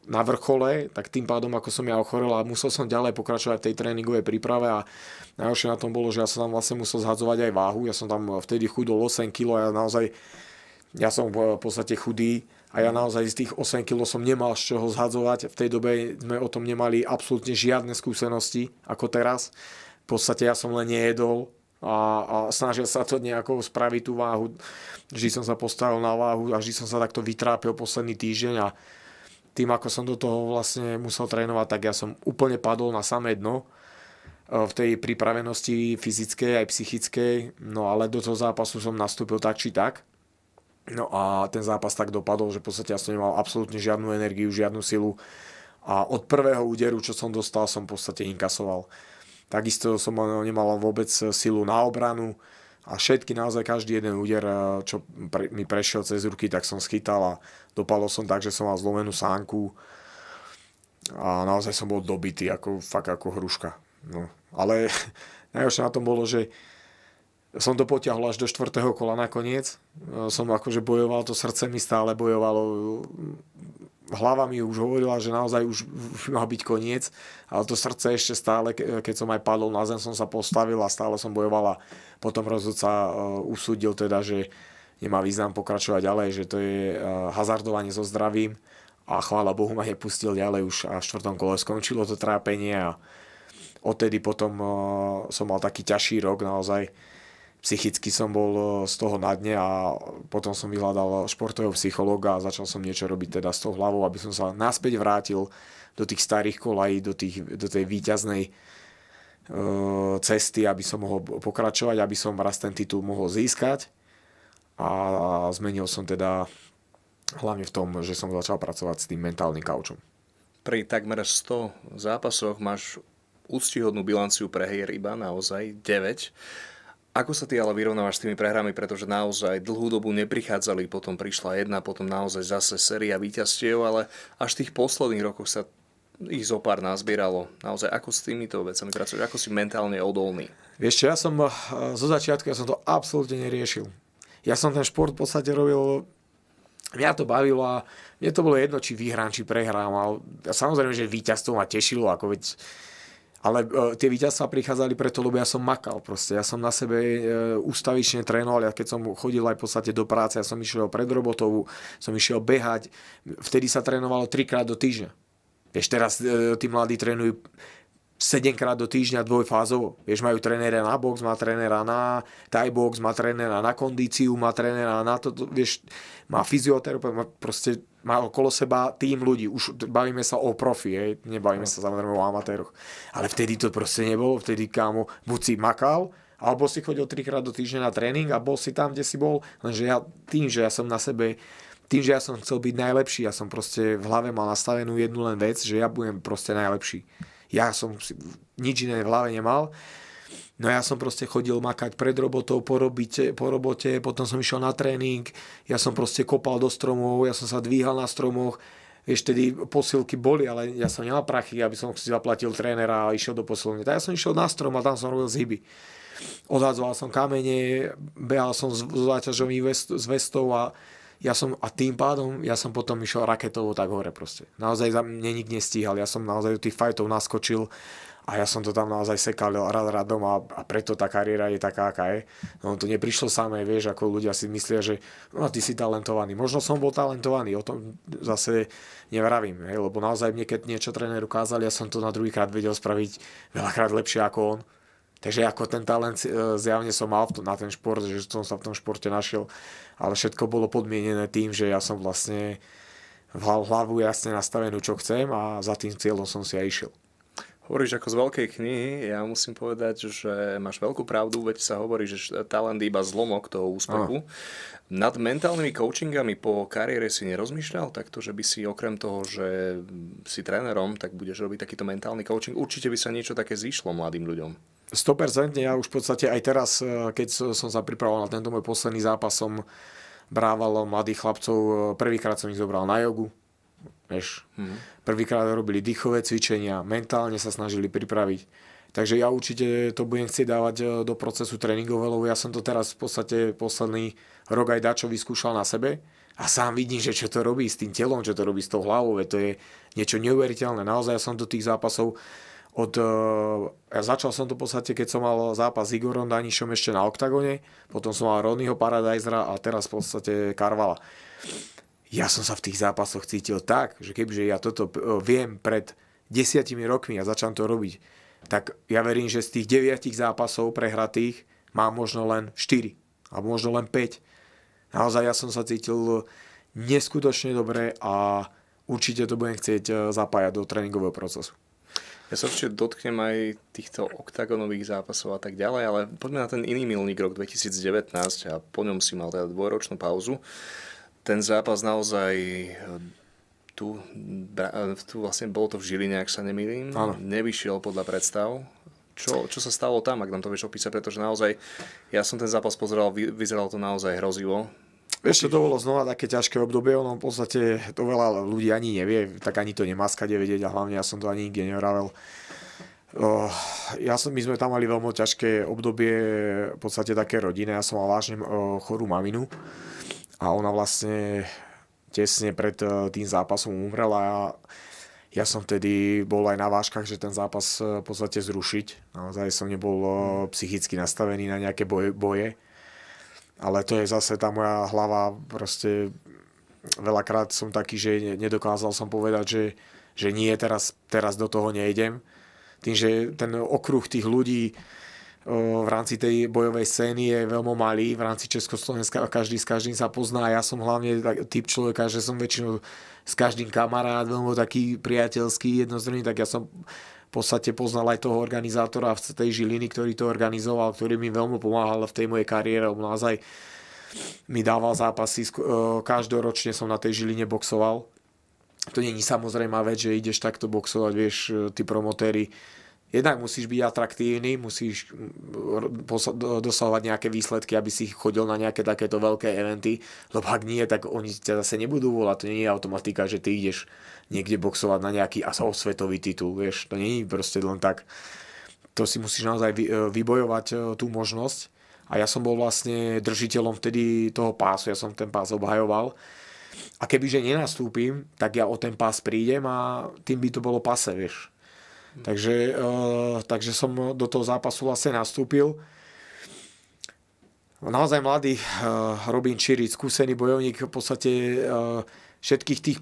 na vrchole, tak tým pádom ako som ja ochorel a musel som ďalej pokračovať v tej tréningovej príprave a najhoršie na tom bolo, že ja som tam vlastne musel zhadzovať aj váhu, ja som tam vtedy chudol 8 kg a ja naozaj, ja som v podstate chudý, a ja naozaj z tých 8 kg som nemal z čoho zhadzovať. V tej dobe sme o tom nemali absolútne žiadne skúsenosti ako teraz. V podstate ja som len nejedol a, a snažil sa to nejako spraviť tú váhu. Vždy som sa postavil na váhu a vždy som sa takto vytrápil posledný týždeň a tým, ako som do toho vlastne musel trénovať, tak ja som úplne padol na samé dno e, v tej pripravenosti fyzickej aj psychickej, no ale do toho zápasu som nastúpil tak či tak No a ten zápas tak dopadol, že v podstate ja som nemal absolútne žiadnu energiu, žiadnu silu a od prvého úderu, čo som dostal, som v podstate inkasoval. Takisto som nemal vôbec silu na obranu a všetky, naozaj každý jeden úder, eh, čo pre, mi prešiel cez ruky, tak som schytal a dopadol som tak, že som mal zlomenú sánku a naozaj som bol dobitý, ako, fakt ako hruška. No, ale najhoršie na tom bolo, že som to potiahol až do štvrtého kola nakoniec. E, som akože bojoval, to srdce mi stále bojovalo. E, hlava mi už hovorila, že naozaj už má byť koniec, ale to srdce ešte stále, keď som aj padol na zem, som sa postavil a stále som bojoval a potom rozhodca e, usúdil teda, že nemá význam pokračovať ďalej, že to je hazardovanie so zdravím a chvála Bohu ma nepustil ďalej už a v štvrtom kole skončilo to trápenie a odtedy potom som mal taký ťažší rok naozaj, psychicky som bol e, z toho na dne a potom som vyhľadal športového psychologa a začal som niečo robiť teda s tou hlavou, aby som sa naspäť vrátil do tých starých kolají, do, tých, do tej výťaznej e, cesty, aby som mohol pokračovať, aby som raz ten titul mohol získať a zmenil som teda hlavne v tom, že som začal pracovať s tým mentálnym kaučom. Pri takmer 100 zápasoch máš úctihodnú bilanciu prehier iba naozaj 9. Ako sa ty ale vyrovnávaš s tými prehrami, pretože naozaj dlhú dobu neprichádzali, potom prišla jedna, potom naozaj zase séria víťazstiev, ale až v tých posledných rokoch sa ich zo pár nazbieralo. Naozaj, ako s týmito vecami pracuješ? Ako si mentálne odolný? Vieš čo, ja som eh, zo začiatku, ja som to absolútne neriešil. Ja som ten šport v podstate robil mňa to bavilo a mne to bolo jedno, či vyhrám, či prehrám. Ale samozrejme, že víťazstvo ma tešilo, ako veď ale e, tie víťazstva prichádzali preto, lebo ja som makal proste. Ja som na sebe e, ústavične trénoval, ja keď som chodil aj v podstate do práce, ja som išiel pred robotovú, som išiel behať. Vtedy sa trénovalo trikrát do týždňa. Vieš, teraz e, tí mladí trénujú 7 krát do týždňa dvojfázovo. Vieš, majú trénera na box, má trénera na thai box, má trénera na kondíciu, má trénera na to, vieš, má fyzioterapeut, proste má okolo seba tým ľudí. Už bavíme sa o profi, hej, nebavíme sa samozrejme o amatéroch. Ale vtedy to proste nebolo, vtedy kámo, buď si makal, alebo si chodil trikrát do týždňa na tréning a bol si tam, kde si bol, lenže ja tým, že ja som na sebe tým, že ja som chcel byť najlepší, ja som proste v hlave mal nastavenú jednu len vec, že ja budem proste najlepší. Ja som si nič iné v hlave nemal No ja som proste chodil makať pred robotou, po, robite, po robote, potom som išiel na tréning, ja som proste kopal do stromov, ja som sa dvíhal na stromoch, vieš, tedy posilky boli, ale ja som nemal prachy, aby som si zaplatil trénera a išiel do posilovne. Tak ja som išiel na strom a tam som robil zhyby. Odhadzoval som kamene, behal som s záťažovým vestou a ja som, a tým pádom ja som potom išiel raketovo tak hore proste. Naozaj za mne nik nestíhal, ja som naozaj do tých fajtov naskočil a ja som to tam naozaj sekal rád radom a, a preto tá kariéra je taká, aká je. No to neprišlo samé, vieš, ako ľudia si myslia, že no ty si talentovaný. Možno som bol talentovaný, o tom zase nevravím, hej, lebo naozaj mne, keď niečo tréner ukázal, ja som to na druhýkrát vedel spraviť veľakrát lepšie ako on Takže ako ten talent e, zjavne som mal na ten šport, že som sa v tom športe našiel, ale všetko bolo podmienené tým, že ja som vlastne v hlavu jasne nastavenú, čo chcem a za tým cieľom som si aj išiel. Hovoríš ako z veľkej knihy, ja musím povedať, že máš veľkú pravdu, veď sa hovorí, že talent je iba zlomok toho úspechu. Aha. Nad mentálnymi coachingami po kariére si nerozmýšľal takto, že by si okrem toho, že si trénerom, tak budeš robiť takýto mentálny coaching. Určite by sa niečo také zišlo mladým ľuďom. 100% ja už v podstate aj teraz, e, keď som sa pripravoval na tento môj posledný zápas, som brával mladých chlapcov, e, prvýkrát som ich zobral na jogu, vieš. Mm-hmm. Prvýkrát robili dýchové cvičenia, mentálne sa snažili pripraviť. Takže ja určite to budem chcieť dávať e, do procesu tréningového, ja som to teraz v podstate posledný rok aj dačo vyskúšal na sebe a sám vidím, že čo to robí s tým telom, čo to robí s tou hlavou, to je niečo neuveriteľné. Naozaj ja som do tých zápasov od, eh, ja začal som to v podstate, keď som mal zápas s Igorom Danišom ešte na OKTAGONE, potom som mal rodnýho Paradisera a teraz v podstate Karvala. Ja som sa v tých zápasoch cítil tak, že kebyže ja toto eh, viem pred desiatimi rokmi a začal to robiť, tak ja verím, že z tých deviatich zápasov prehratých mám možno len 4 alebo možno len 5. Naozaj ja som sa cítil neskutočne dobre a určite to budem chcieť eh, zapájať do tréningového procesu. Ja sa určite dotknem aj týchto oktagonových zápasov a tak ďalej, ale poďme na ten iný milník rok 2019 a po ňom si mal teda dvojročnú pauzu. Ten zápas naozaj eh, tu, eh, tu vlastne bolo to v Žiline, ak sa nemýlim, ano. nevyšiel podľa predstav. Čo, čo sa stalo tam, ak nám to vieš opísať, pretože naozaj ja som ten zápas pozeral, vyzeralo vyzeral to naozaj hrozivo. Vieš, to bolo znova také ťažké obdobie, ono v podstate to veľa ľudí ani nevie, tak ani to nemá skade vedieť a hlavne ja som to ani nikde nevravel. Oh, ja som, my sme tam mali veľmi ťažké obdobie, v podstate také rodiny, ja som mal vážne oh, chorú maminu a ona vlastne tesne pred eh, tým zápasom umrela a ja som vtedy bol aj na váškach, že ten zápas eh, v podstate zrušiť. Naozaj som nebol eh, psychicky nastavený na nejaké boje. boje ale to je zase tá moja hlava, proste veľakrát som taký, že nedokázal som povedať, že, že nie, teraz, teraz do toho nejdem. Tým, že ten okruh tých ľudí v rámci tej bojovej scény je veľmi malý, v rámci Československa každý s každým sa pozná, ja som hlavne typ človeka, že som väčšinou s každým kamarát, veľmi taký priateľský, jednozrný, tak ja som podstate poznal aj toho organizátora v tej Žiliny, ktorý to organizoval, ktorý mi veľmi pomáhal v tej mojej kariére, lebo naozaj mi dával zápasy, e, každoročne som na tej Žiline boxoval. To není samozrejme vec, že ideš takto boxovať, vieš, e, tí promotéry, jednak musíš byť atraktívny, musíš mm, dosahovať nejaké výsledky, aby si chodil na nejaké takéto veľké eventy, lebo ak nie, tak oni ťa zase nebudú volať. To nie je automatika, že ty ideš niekde boxovať na nejaký osvetový titul, vieš, to nie je proste len tak. To si musíš naozaj e, vybojovať e, tú možnosť. A ja som bol vlastne držiteľom vtedy toho pásu, ja som ten pás obhajoval. A kebyže nenastúpim, tak ja o ten pás prídem a tým by to bolo pase, vieš. Takže, e, takže som do toho zápasu vlastne nastúpil. Naozaj mladý e, Robin Čiri, skúsený bojovník, v podstate e, všetkých tých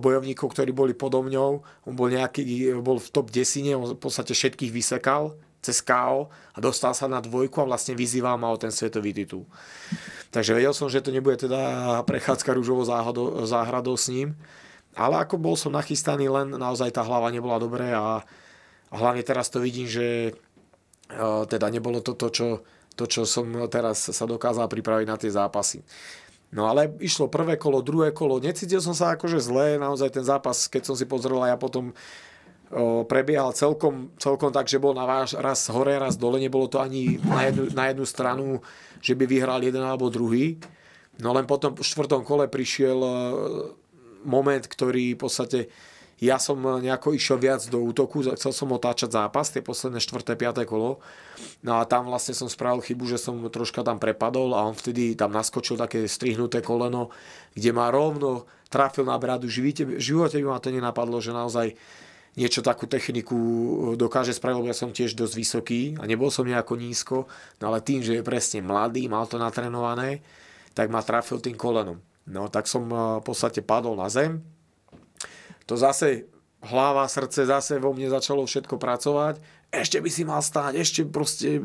bojovníkov, ktorí boli podo mňou, on bol nejaký, bol v top 10 on v podstate všetkých vysekal cez KO a dostal sa na dvojku a vlastne vyzýval ma o ten svetový titul. Takže vedel som, že to nebude teda prechádzka rúžovou záhradou s ním. Ale ako bol som nachystaný, len naozaj tá hlava nebola dobré a, a hlavne teraz to vidím, že uh, teda nebolo to, to, čo, to, čo som teraz sa dokázal pripraviť na tie zápasy. No ale išlo prvé kolo, druhé kolo, necítil som sa akože zle, naozaj ten zápas, keď som si pozrel a ja potom e, prebiehal celkom, celkom tak, že bol na váš raz hore, raz dole, nebolo to ani na jednu, na jednu stranu, že by vyhral jeden alebo druhý. No len potom v štvrtom kole prišiel e, moment, ktorý v podstate ja som nejako išiel viac do útoku, chcel som otáčať zápas, tie posledné 4. 5. kolo. No a tam vlastne som spravil chybu, že som troška tam prepadol a on vtedy tam naskočil také strihnuté koleno, kde ma rovno trafil na bradu. V živote by ma to nenapadlo, že naozaj niečo takú techniku dokáže spraviť, lebo ja som tiež dosť vysoký a nebol som nejako nízko, no ale tým, že je presne mladý, mal to natrenované, tak ma trafil tým kolenom. No tak som eh, v podstate padol na zem. To zase hlava, srdce zase vo mne začalo všetko pracovať. Ešte by si mal stáť, ešte proste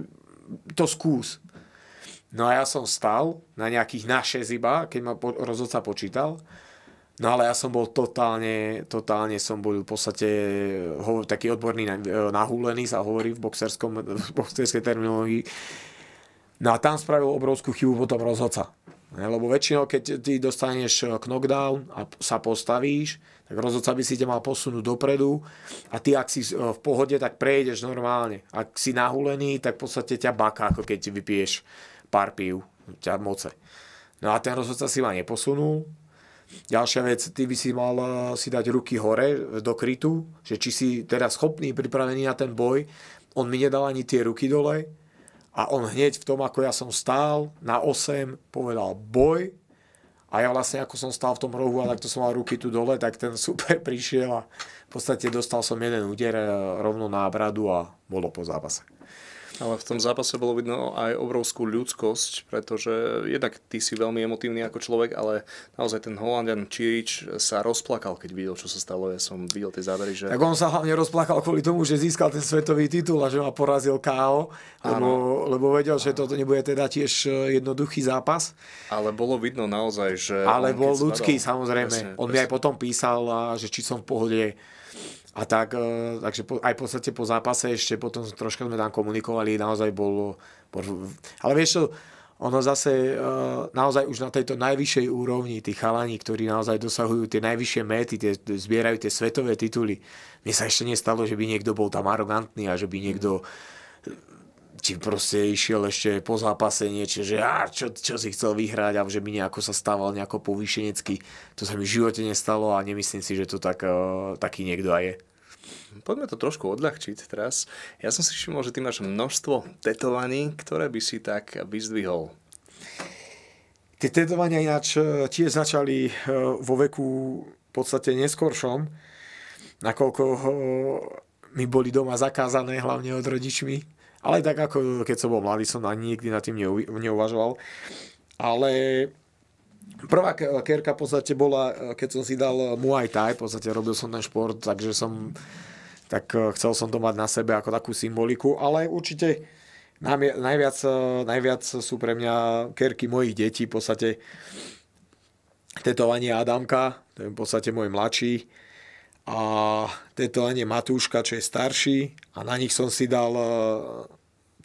to skús. No a ja som stal na nejakých naše ziba, keď ma po, rozhodca počítal. No ale ja som bol totálne, totálne som bol v podstate eh, hovor, taký odborný eh, nahúlený, sa hovorí v, boxerskom, v boxerskej terminológii. No a tam spravil obrovskú chybu potom rozhodca. Lebo väčšinou, keď ty dostaneš eh, knockdown a sa postavíš, tak rozhodca by si ťa mal posunúť dopredu a ty, ak si eh, v pohode, tak prejdeš normálne. Ak si nahulený, tak v podstate ťa baká, ako keď vypiješ pár pív, ťa moce. No a ten rozhodca si ma neposunul. Ďalšia vec, ty by si mal eh, si dať ruky hore do krytu, že či si teda schopný, pripravený na ten boj. On mi nedal ani tie ruky dole, a on hneď v tom, ako ja som stál na 8, povedal boj. A ja vlastne, ako som stál v tom rohu a takto som mal ruky tu dole, tak ten super prišiel a v podstate dostal som jeden úder eh, rovno na bradu a bolo po zápase. Ale v tom zápase bolo vidno aj obrovskú ľudskosť, pretože jednak ty si veľmi emotívny ako človek, ale naozaj ten Holandian Čirič sa rozplakal, keď videl, čo sa stalo. Ja som videl tie závery, že... Tak on sa hlavne rozplakal kvôli tomu, že získal ten svetový titul a že ma porazil KO, lebo, lebo vedel, že toto nebude teda tiež e, jednoduchý zápas. Ale bolo vidno naozaj, že... Ale bol ľudský, spadal, samozrejme. Presne, on presne. mi aj potom písal, že či som v pohode a tak, e, takže po, aj v podstate po zápase ešte potom troška sme tam komunikovali, naozaj bolo... bol ale vieš čo, ono zase e, naozaj už na tejto najvyššej úrovni, tí chalani, ktorí naozaj dosahujú tie najvyššie méty, tie, zbierajú tie svetové tituly. Mne sa ešte nestalo, že by niekto bol tam arogantný a že by niekto... Mm ti proste išiel ešte po zápase niečo, že á, čo, čo si chcel vyhrať a že mi nejako sa stával nejako povýšenecky. To sa mi v živote nestalo a nemyslím si, že to tak, eh, taký niekto aj je. Poďme to trošku odľahčiť teraz. Ja som si všimol, že ty máš množstvo tetovaní, ktoré by si tak vyzdvihol. Tie tetovania ináč eh, tiež začali eh, vo veku v podstate neskoršom, nakoľko mi boli doma zakázané, hlavne od rodičmi. Ale tak ako e, keď som bol mladý, som ani nikdy nad tým neuvažoval. Ale prvá kerka v podstate bola, e, keď som si dal Muay Thai, v podstate robil som ten šport, takže som tak e, chcel som to mať na sebe ako takú symboliku, ale určite najviac, najviac sú pre mňa kerky mojich detí, v podstate tetovanie Adamka, to je v podstate môj mladší, a tieto Lenie Matúška, čo je starší a na nich som si dal e,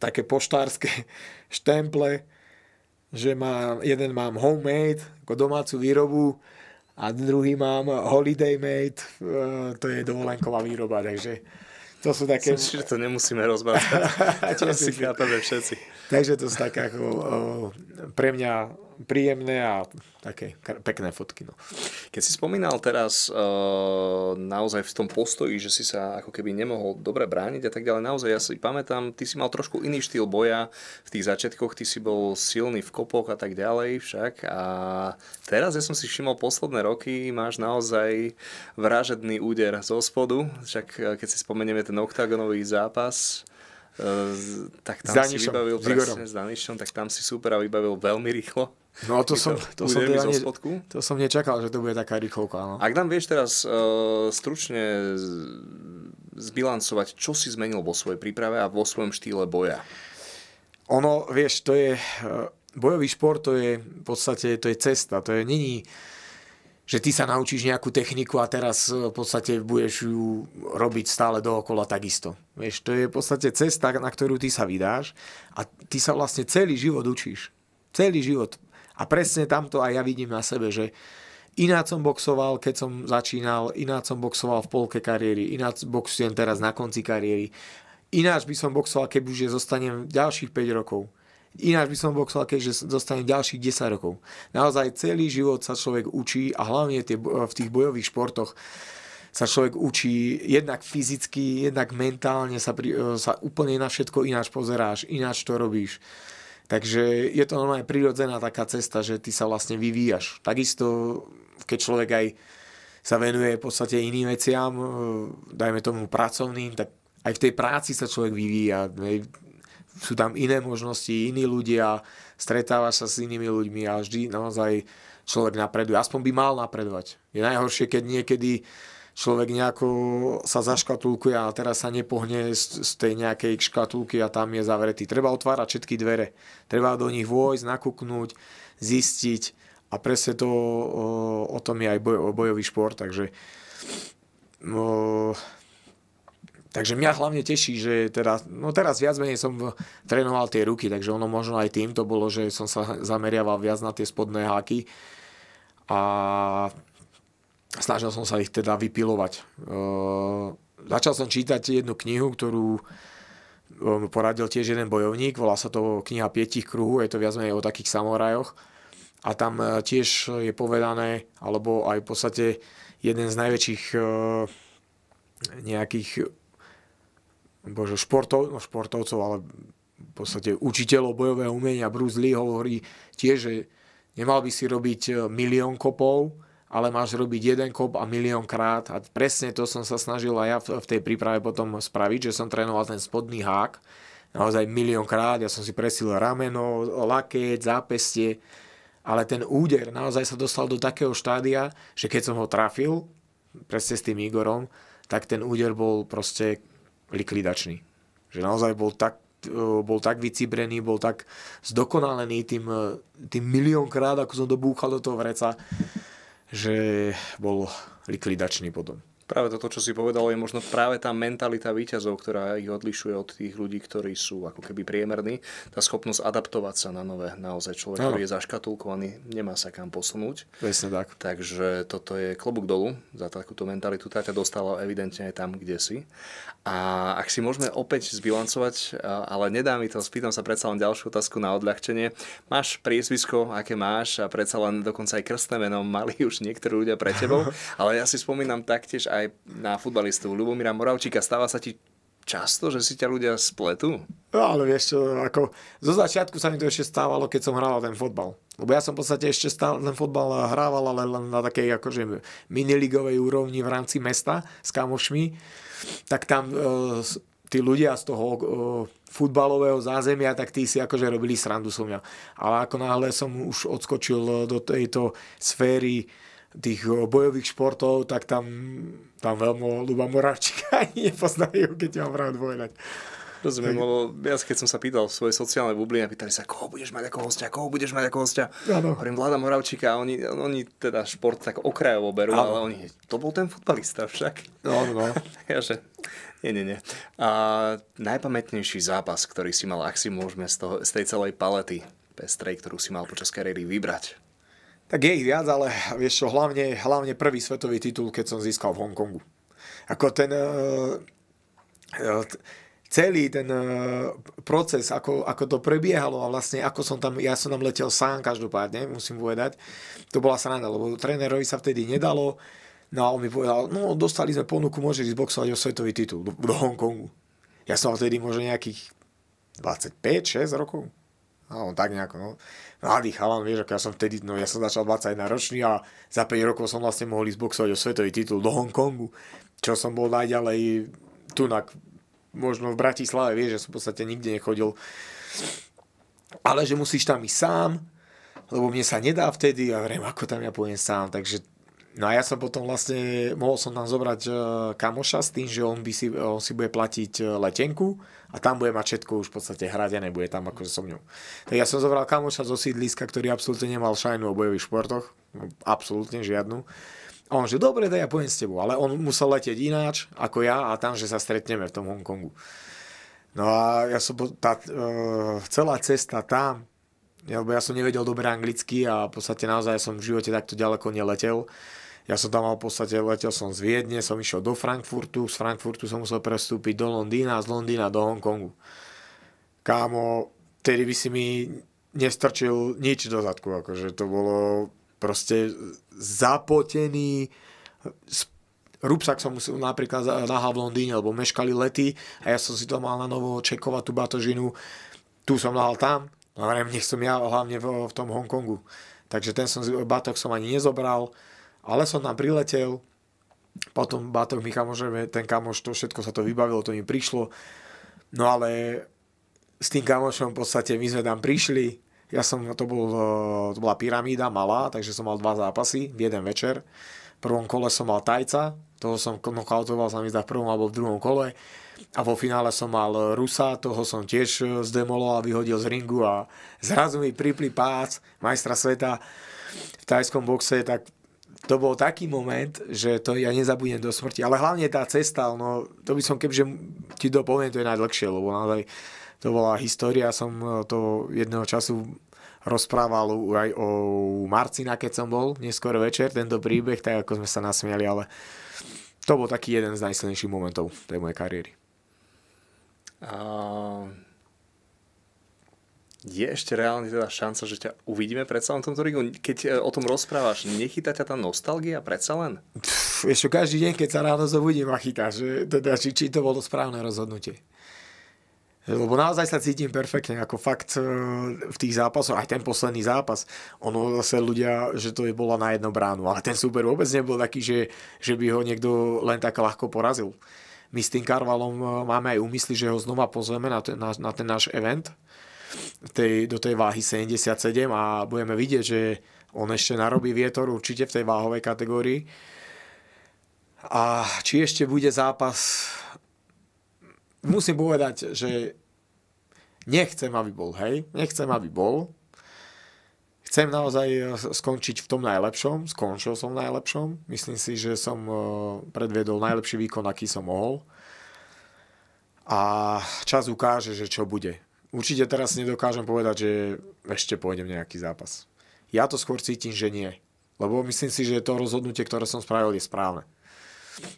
také poštárske štemple, že mám, jeden mám homemade, ako domácu výrobu a druhý mám holiday made, e, to je dovolenková výroba, takže to sú také... Som, že to nemusíme rozbávať. to si všetci. Takže to sú také ako e, pre mňa príjemné a také pekné fotky. No. Keď si spomínal teraz e, naozaj v tom postoji, že si sa ako keby nemohol dobre brániť a tak ďalej, naozaj ja si pamätám, ty si mal trošku iný štýl boja v tých začiatkoch, ty si bol silný v kopoch a tak ďalej však a teraz ja som si všimol posledné roky, máš naozaj vražedný úder zo spodu, však eh, keď si spomenieme ten oktagonový zápas, eh, tak tam Zdanišom, si vybavil presne s Danišom, tak tam si super a vybavil veľmi rýchlo. No to som, to, som teda ne, to som nečakal, že to bude taká rýchlovka. No. Ak nám vieš teraz uh, stručne zbilancovať, čo si zmenil vo svojej príprave a vo svojom štýle boja? Ono, vieš, to je... Uh, bojový šport to je v podstate to je cesta. To je není že ty sa naučíš nejakú techniku a teraz e, v podstate budeš ju robiť stále dookola takisto. Vieš, to je v podstate cesta, na ktorú ty sa vydáš a ty sa vlastne celý život učíš. Celý život a presne tamto aj ja vidím na sebe, že Ináč som boxoval, keď som začínal, ináč som boxoval v polke kariéry, ináč boxujem teraz na konci kariéry. Ináč by som boxoval, keď už zostanem ďalších 5 rokov. Ináč by som boxoval, keďže dostanem ďalších 10 rokov. Naozaj celý život sa človek učí a hlavne tie, v tých bojových športoch sa človek učí jednak fyzicky, jednak mentálne, sa, pri, sa úplne na všetko ináč pozeráš, ináč to robíš. Takže je to normálne prirodzená taká cesta, že ty sa vlastne vyvíjaš. Takisto, keď človek aj sa venuje v podstate iným veciam, e, dajme tomu pracovným, tak aj v tej práci sa človek vyvíja. Sú tam iné možnosti, iní ľudia, stretávaš sa s inými ľuďmi a vždy naozaj človek napreduje. Aspoň by mal napredovať. Je najhoršie, keď niekedy uh, človek nejako sa zaškatulkuje a teraz sa nepohne z, z tej nejakej škatulky a tam je zavretý. Treba otvárať všetky dvere. Treba do nich vojsť, nakúknúť, zistiť a presne to o, o tom je aj boj, bojový šport, takže o, Takže mňa hlavne teší, že teraz, no teraz viac menej som trénoval tie ruky, takže ono možno aj tým to bolo, že som sa zameriaval viac na tie spodné háky. A snažil som sa ich teda vypilovať. Začal som čítať jednu knihu, ktorú poradil tiež jeden bojovník, volá sa to kniha Pietich kruhu, je to viac menej o takých samorajoch, A tam e, tiež je povedané, alebo aj v podstate jeden z najväčších e, nejakých bože, športov, no športovcov, ale v podstate učiteľov bojového umenia Bruce Lee hovorí tiež, že nemal by si robiť e, milión kopov, ale máš robiť jeden kop a miliónkrát a presne to som sa snažil aj ja v tej príprave potom spraviť, že som trénoval ten spodný hák naozaj krát, ja som si presil rameno, lakeť, zápestie, ale ten úder naozaj sa dostal do takého štádia, že keď som ho trafil, presne s tým Igorom, tak ten úder bol proste likvidačný. Že naozaj bol tak, e, bol tak vycibrený, bol tak zdokonalený tým, e, tým miliónkrát, ako som dobúchal do toho vreca, že bol likvidačný potom. Práve toto, čo si povedal, je možno práve tá mentalita výťazov, ktorá ich odlišuje od tých ľudí, ktorí sú ako keby priemerní. Tá schopnosť adaptovať sa na nové. Naozaj človek, ktorý je zaškatulkovaný, nemá sa kam posunúť. Presne tak. Takže toto je klobúk dolu za takúto mentalitu. Tá ťa dostala evidentne aj tam, kde si. A ak si môžeme opäť zbilancovať, ale nedá mi to, spýtam sa predsa len ďalšiu otázku na odľahčenie. Máš priezvisko, aké máš a predsa len dokonca aj krstné meno mali už niektorí ľudia pre tebou, ale ja si spomínam taktiež aj na futbalistu Lubomíra Moravčíka. Stáva sa ti často, že si ťa ľudia spletú? No, ale vieš čo, ako zo začiatku sa mi to ešte stávalo, keď som hrával ten fotbal. Lebo ja som v podstate ešte stále ten fotbal hrával, ale len na takej akože miniligovej úrovni v rámci mesta s kamošmi. Tak tam e, tí ľudia z toho e, futbalového zázemia, tak tí si akože robili srandu so mňa. Ale ako náhle som už odskočil do tejto sféry tých bojových športov, tak tam, tam veľmi Luba Moravčíka ani nepoznajú, keď mám rád Rozumiem, lebo ja keď som sa pýtal v svojej sociálnej bubline, pýtali sa, koho budeš mať ako hostia, koho budeš mať ako hostia. Ano. Hovorím, Vláda Moravčíka, oni, oni teda šport tak okrajovo berú, ano. ale oni, to bol ten futbalista však. No, no. no. ja, že, nie, nie, nie. A najpamätnejší zápas, ktorý si mal, ak si môžeme z, toho, z tej celej palety pestrej, ktorú si mal počas kariéry vybrať. Tak je ich viac, ale vieš čo, hlavne, hlavne prvý svetový titul, keď som získal v Hongkongu. Ako ten... Uh, celý ten uh, proces, ako, ako to prebiehalo a vlastne ako som tam, ja som tam letel sám každopádne, musím povedať, to bola sranda, lebo trénerovi sa vtedy nedalo, no a on mi povedal, no dostali sme ponuku, môžeš ísť boxovať o svetový titul do, do Hongkongu. Ja som vtedy možno nejakých 25-6 rokov. A on tak nejako, no, mladý chalan, vieš, ako ja som vtedy, no ja som začal 21 ročný a za 5 rokov som vlastne mohol ísť boxovať o svetový titul do Hongkongu, čo som bol najďalej tu na, možno v Bratislave, vieš, že som v podstate nikde nechodil. Ale že musíš tam ísť sám, lebo mne sa nedá vtedy a ja hovorím, ako tam ja pôjdem sám, takže No a ja som potom vlastne, mohol som tam zobrať e, kamoša s tým, že on, by si, on si bude platiť e, letenku a tam bude mať všetko už v podstate hradené, bude tam akože so mňou. Tak ja som zobral kamoša zo sídliska, ktorý absolútne nemal šajnu o bojových športoch, absolútne žiadnu. A on že dobre, daj ja pojem s tebou, ale on musel letieť ináč ako ja a tam, že sa stretneme v tom Hongkongu. No a ja som, tá, e, celá cesta tam, ja, lebo ja som nevedel dobre anglicky a v podstate naozaj som v živote takto ďaleko neletel. Ja som tam mal v podstate, letel som z Viedne, som išiel do Frankfurtu, z Frankfurtu som musel prestúpiť do Londýna, z Londýna do Hongkongu. Kámo, tedy by si mi nestrčil nič do zadku, akože to bolo proste zapotený, Rúbsak som musel napríklad nahal v Londýne, lebo meškali lety a ja som si to mal na novo čekovať tú batožinu. Tu som nahal tam, no, Ale nech som ja hlavne v, v tom Hongkongu. Takže ten som, batok som ani nezobral. Ale som tam priletel, potom Batok mi kamožeme, ten kamož, to všetko sa to vybavilo, to mi prišlo. No ale s tým kamošom v podstate my sme tam prišli, ja som, to, bol, eh, to bola pyramída malá, takže som mal dva zápasy v jeden večer. V prvom kole som mal Tajca, toho som knockoutoval sa mi v prvom alebo v druhom kole. A vo finále som mal Rusa, toho som tiež eh, zdemoloval, vyhodil z ringu a zrazu mi pripli pác majstra sveta v tajskom boxe, tak to bol taký moment, že to ja nezabudnem do smrti. Ale hlavne tá cesta, no, to by som keďže ti to poviem, to je najdlhšie, lebo naozaj to bola história, som eh, to jedného času rozprával aj o Marcina, keď som bol neskôr večer, tento príbeh, tak ako sme sa nasmiali, ale to bol taký jeden z najsilnejších momentov tej mojej kariéry. Uh je ešte reálne teda šanca, že ťa uvidíme predsa len v tomto rigu? Keď e, o tom rozprávaš, nechytá ťa tá nostalgia predsa len? Pff, ešte každý deň, keď sa ráno zobudím a chytá, že teda, či, či to bolo správne rozhodnutie. Lebo naozaj sa cítim perfektne, ako fakt e, v tých zápasoch, aj ten posledný zápas, ono zase ľudia, že to je bola na jednu bránu, ale ten súper vôbec nebol taký, že, že by ho niekto len tak ľahko porazil. My s tým Karvalom e, máme aj úmysly, že ho znova pozveme na ten, na, na ten náš event, tej, do tej váhy 77 a budeme vidieť, že on ešte narobí vietor určite v tej váhovej kategórii. A či ešte bude zápas, musím povedať, že nechcem, aby bol, hej, nechcem, aby bol. Chcem naozaj eh, skončiť v tom najlepšom, skončil som v najlepšom. Myslím si, že som eh, predvedol najlepší výkon, aký som mohol. A čas ukáže, že čo bude určite teraz nedokážem povedať, že ešte pôjdem nejaký zápas. Ja to skôr cítim, že nie. Lebo myslím si, že to rozhodnutie, ktoré som spravil, je správne.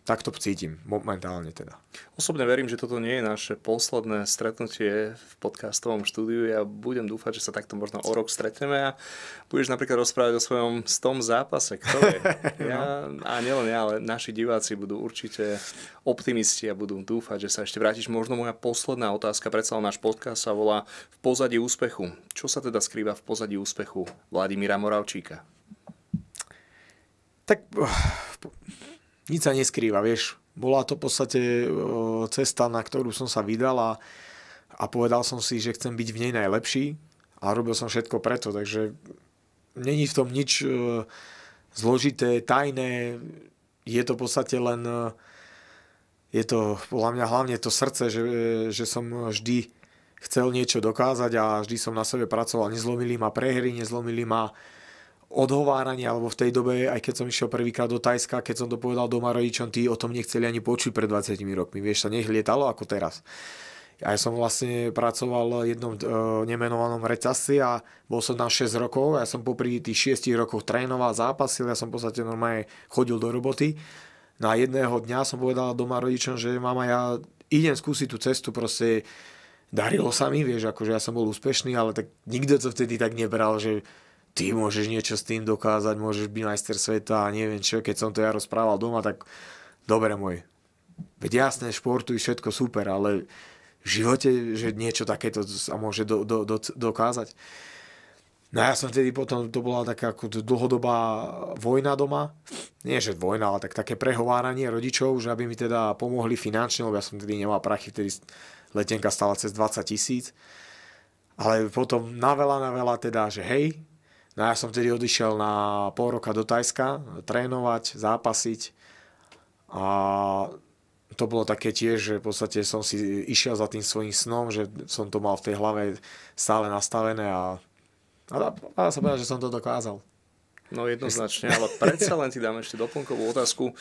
Tak to cítim, momentálne teda. Osobne verím, že toto nie je naše posledné stretnutie v podcastovom štúdiu. Ja budem dúfať, že sa takto možno o rok stretneme a budeš napríklad rozprávať o svojom stom zápase. Kto je? Ja, a nielen ja, ale naši diváci budú určite optimisti a budú dúfať, že sa ešte vrátiš. Možno moja posledná otázka, predsa náš podcast sa volá V pozadí úspechu. Čo sa teda skrýva v pozadí úspechu Vladimíra Moravčíka? Tak nič sa neskrýva, vieš. Bola to v podstate e, cesta, na ktorú som sa vydal a, a povedal som si, že chcem byť v nej najlepší a robil som všetko preto, takže není v tom nič e, zložité, tajné, je to v podstate len e, je to podľa mňa hlavne to srdce, že, že som vždy chcel niečo dokázať a vždy som na sebe pracoval. Nezlomili ma prehry, nezlomili ma uh, odhováranie, alebo v tej dobe, aj keď som išiel prvýkrát do Tajska, keď som to povedal doma rodičom, tí o tom nechceli ani počuť pred 20 rokmi, vieš, sa nech lietalo ako teraz. Ja som vlastne pracoval v jednom e, nemenovanom reťazci a bol som tam 6 rokov. Ja som popri tých 6 rokoch trénoval, zápasil, ja som v podstate normálne chodil do roboty. No a jedného dňa som povedal doma rodičom, že mama, ja idem skúsiť tú cestu, proste darilo sa mi, vieš, akože ja som bol úspešný, ale tak nikto to vtedy tak nebral, že ty môžeš niečo s tým dokázať, môžeš byť majster sveta a neviem čo, keď som to ja rozprával doma, tak dobre môj, veď jasné, športuj, všetko super, ale v živote, že niečo takéto sa môže do, do, do, dokázať. No ja som vtedy potom, to bola taká ako dlhodobá vojna doma. Nie, že vojna, ale tak také prehováranie rodičov, že aby mi teda pomohli finančne, lebo ja som vtedy nemal prachy, vtedy letenka stala cez 20 tisíc. Ale potom na veľa, na veľa teda, že hej, No ja som vtedy odišiel na pol roka do Tajska trénovať, zápasiť a to bolo také tiež, že v podstate som si išiel za tým svojím snom, že som to mal v tej hlave stále nastavené a, a dá, dá sa povedať, že som to dokázal. No jednoznačne, ale predsa len ti dám ešte doplnkovú otázku.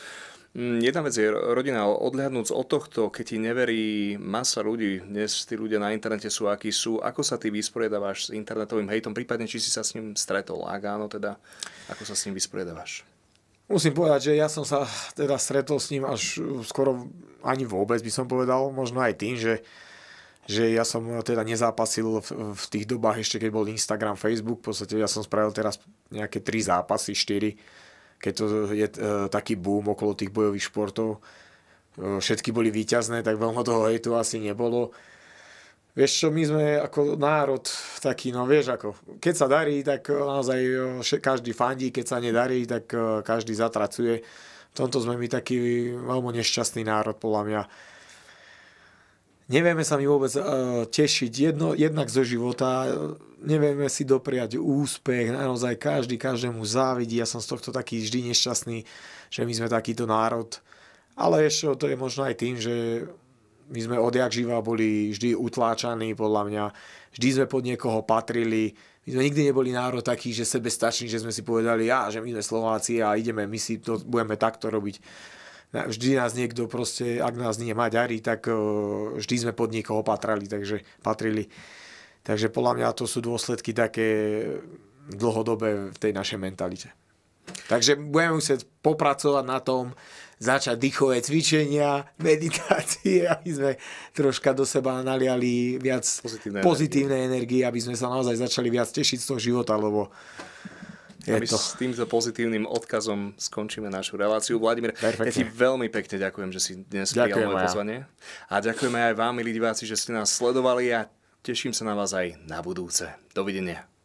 Mm, jedna vec je rodina, odhľadnúc od tohto, keď ti neverí masa ľudí, dnes tí ľudia na internete sú akí sú, ako sa ty vysporiadávaš s internetovým hejtom, prípadne či si sa s ním stretol, ak áno teda, ako sa s ním vysporiadávaš? Musím povedať, že ja som sa teda stretol s ním až uh, skoro ani vôbec by som povedal, možno aj tým, že že ja som uh, teda nezápasil v, v tých dobách ešte, keď bol Instagram, Facebook, v podstate ja som spravil teraz nejaké tri zápasy, štyri keď to je e, taký boom okolo tých bojových športov, e, všetky boli výťazné, tak veľmi toho hejtu asi nebolo. Vieš čo, my sme ako národ taký, no vieš ako, keď sa darí, tak e, naozaj každý fandí, keď sa nedarí, tak každý zatracuje. V tomto sme my taký veľmi nešťastný národ, podľa mňa nevieme sa mi vôbec uh, tešiť jedno, jednak zo života, eh, nevieme si dopriať úspech, naozaj každý každému závidí, ja som z tohto taký vždy nešťastný, že my sme takýto národ, ale ešte to je možno aj tým, že my sme odjak živa boli vždy utláčaní, podľa mňa, vždy sme pod niekoho patrili, my sme nikdy neboli národ taký, že sebestační, že sme si povedali, ja, že my sme Slováci a ideme, my si to budeme takto robiť vždy nás niekto proste, ak nás nie Maďari, tak e, vždy sme pod niekoho patrali, takže patrili. Takže podľa mňa to sú dôsledky také dlhodobé v tej našej mentalite. Takže budeme musieť popracovať na tom, začať dýchové cvičenia, meditácie, aby sme troška do seba naliali viac pozitívnej, pozitívnej energie. energie, aby sme sa naozaj začali viac tešiť z toho života, lebo je aby to. s týmto pozitívnym odkazom skončíme našu reláciu. Vladimír, Perfectne. ja ti veľmi pekne ďakujem, že si dnes prijal moje pozvanie. A ďakujeme aj vám, milí diváci, že ste nás sledovali a teším sa na vás aj na budúce. Dovidenia.